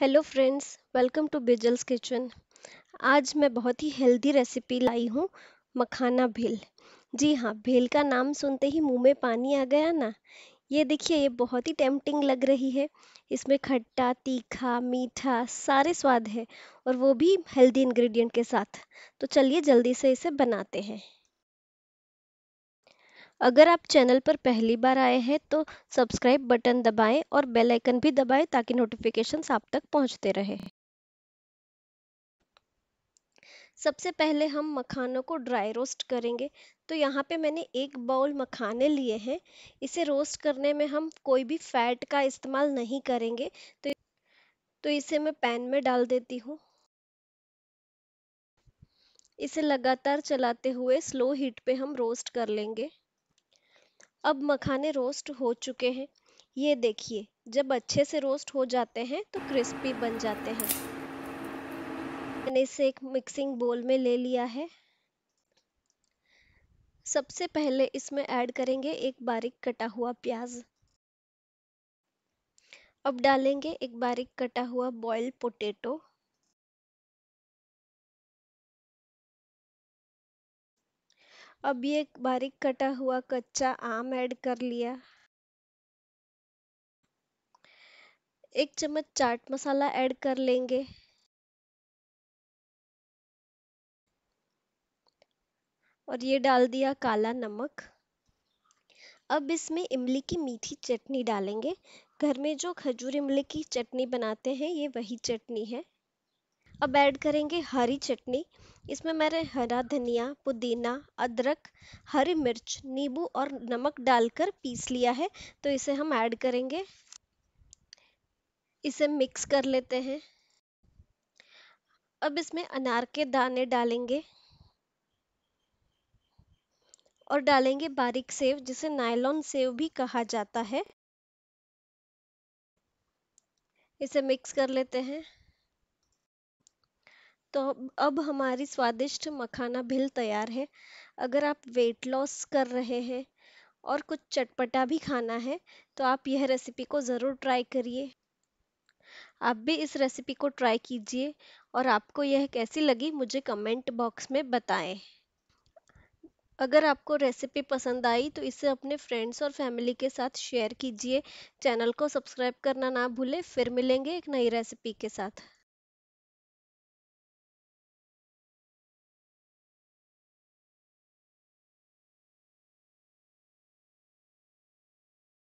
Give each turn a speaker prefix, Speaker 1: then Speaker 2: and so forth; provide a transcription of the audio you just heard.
Speaker 1: hello friends welcome to Bijal's kitchen आज मैं बहुत ही हेल्दी रेसिपी लाई हूँ मखाना भेल जी हाँ भेल का नाम सुनते ही मुंह में पानी आ गया ना ये देखिए ये बहुत ही टेम्पटिंग लग रही है इसमें खट्टा तीखा मीठा सारे स्वाद है और वो भी हेल्दी इंग्रेडिएंट के साथ तो चलिए जल्दी से इसे बनाते हैं अगर आप चैनल पर पहली बार आए हैं तो सब्सक्राइब बटन दबाएं और बेल आइकन भी दबाएं ताकि नोटिफिकेशंस आप तक पहुंचते रहे सबसे पहले हम मखानों को ड्राई रोस्ट करेंगे तो यहाँ पे मैंने एक बाउल मखाने लिए हैं इसे रोस्ट करने में हम कोई भी फैट का इस्तेमाल नहीं करेंगे तो तो इसे मैं पैन में डाल देती हूँ इसे लगातार चलाते हुए स्लो हीट पे हम रोस्ट कर लेंगे अब मखाने रोस्ट हो चुके हैं ये देखिए जब अच्छे से रोस्ट हो जाते हैं तो क्रिस्पी बन जाते हैं मैंने इसे एक मिक्सिंग बोल में ले लिया है सबसे पहले इसमें ऐड करेंगे एक बारीक कटा हुआ प्याज अब डालेंगे एक बारीक कटा हुआ बॉइल्ड पोटैटो अब ये बारीक कटा हुआ कच्चा आम ऐड कर लिया एक चम्मच चाट मसाला ऐड कर लेंगे और ये डाल दिया काला नमक अब इसमें इमली की मीठी चटनी डालेंगे घर में जो खजूर इमली की चटनी बनाते हैं ये वही चटनी है अब ऐड करेंगे हरी चटनी इसमें मैंने हरा धनिया पुदीना अदरक हरी मिर्च नींबू और नमक डालकर पीस लिया है तो इसे हम ऐड करेंगे इसे मिक्स कर लेते हैं अब इसमें अनार के दाने डालेंगे और डालेंगे बारीक सेव जिसे नायलॉन सेव भी कहा जाता है इसे मिक्स कर लेते हैं तो अब हमारी स्वादिष्ट मखाना भिल तैयार है अगर आप वेट लॉस कर रहे हैं और कुछ चटपटा भी खाना है तो आप यह रेसिपी को ज़रूर ट्राई करिए आप भी इस रेसिपी को ट्राई कीजिए और आपको यह कैसी लगी मुझे कमेंट बॉक्स में बताएं अगर आपको रेसिपी पसंद आई तो इसे अपने फ्रेंड्स और फैमिली के साथ शेयर कीजिए चैनल को सब्सक्राइब करना ना भूलें फिर मिलेंगे एक नई रेसिपी के साथ